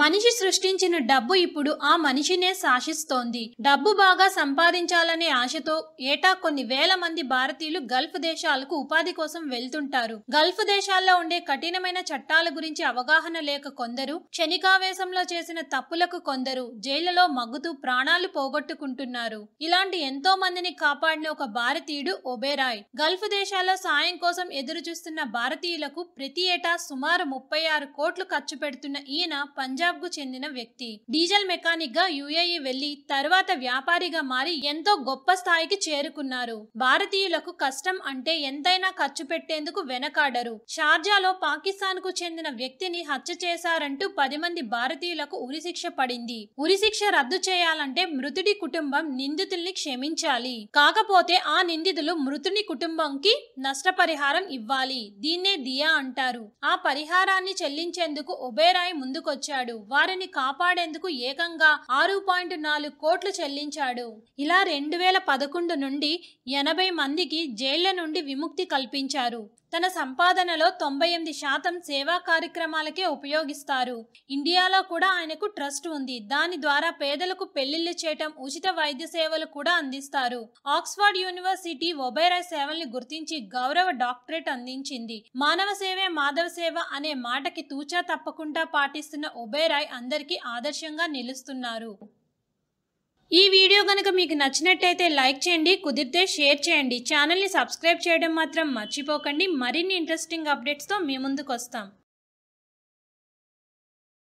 మనిషి సృష్టించిన డబ్బు ఇప్పుడు ఆ మనిషినే శాసిస్తోంది డబ్బు బాగా సంపాదించాలనే ఆశతో ఏటా కొన్ని వేల మంది భారతీయులు గల్ఫ్ దేశాలకు ఉపాధి కోసం వెళ్తుంటారు గల్ఫ్ దేశాల్లో ఉండే కఠినమైన చట్టాల గురించి అవగాహన లేక కొందరు క్షణికావేశంలో చేసిన తప్పులకు కొందరు జైళ్లలో మగ్గుతూ ప్రాణాలు పోగొట్టుకుంటున్నారు ఇలాంటి ఎంతో మందిని కాపాడిన ఒక భారతీయుడు ఒబేరాయ్ గల్ఫ్ దేశాల్లో సాయం కోసం ఎదురు చూస్తున్న భారతీయులకు ప్రతి ఏటా సుమారు ముప్పై ఆరు కోట్లు ఖర్చు పెడుతున్న ఈయన పంజాబ్ కు చెందిన వ్యక్తి డీజిల్ గా యుఏఈ వెళ్లి తర్వాత వ్యాపారిగా మారి ఎంతో గొప్ప స్థాయికి చేరుకున్నారు భారతీయులకు కష్టం అంటే ఎంతైనా ఖర్చు పెట్టేందుకు వెనకాడరు షార్జాలో పాకిస్తాన్ కు చెందిన వ్యక్తిని హత్య చేశారంటూ పది మంది భారతీయులకు ఉరిశిక్ష పడింది ఉరిశిక్ష రద్దు చేయాలంటే మృతుడి కుటుంబం నిందితుల్ని క్షమించాలి కాకపోతే ఆ నిందితులు మృతుని కుటుంబంకి నష్టపరిహారం ఇవ్వాలి దీన్నే దియా అంటారు ఆ పరిహారాన్ని చెల్లించేందుకు ఉబేరాయ్ ముందుకొచ్చాడు చేశాడు వారిని కాపాడేందుకు ఏకంగా ఆరు పాయింట్ నాలుగు కోట్లు చెల్లించాడు ఇలా రెండు వేల పదకొండు నుండి ఎనభై మందికి జైళ్ల నుండి విముక్తి కల్పించారు తన సంపాదనలో తొంభై ఎనిమిది శాతం సేవా కార్యక్రమాలకే ఉపయోగిస్తారు ఇండియాలో కూడా ఆయనకు ట్రస్ట్ ఉంది దాని ద్వారా పేదలకు పెళ్లిళ్లు చేయటం ఉచిత వైద్య సేవలు కూడా అందిస్తారు ఆక్స్ఫర్డ్ యూనివర్సిటీ ఒబేరా సేవల్ని గుర్తించి గౌరవ డాక్టరేట్ అందించింది మానవ సేవే మాధవ సేవ అనే మాటకి తూచా తప్పకుండా పాటిస్తున్న ఒబేరాయ్ అందరికీ ఆదర్శంగా నిలుస్తున్నారు ఈ వీడియో కనుక మీకు నచ్చినట్టయితే లైక్ చేయండి కుదిరితే షేర్ చేయండి ఛానల్ని సబ్స్క్రైబ్ చేయడం మాత్రం మర్చిపోకండి మరిన్ని ఇంట్రెస్టింగ్ అప్డేట్స్తో మీ ముందుకు వస్తాం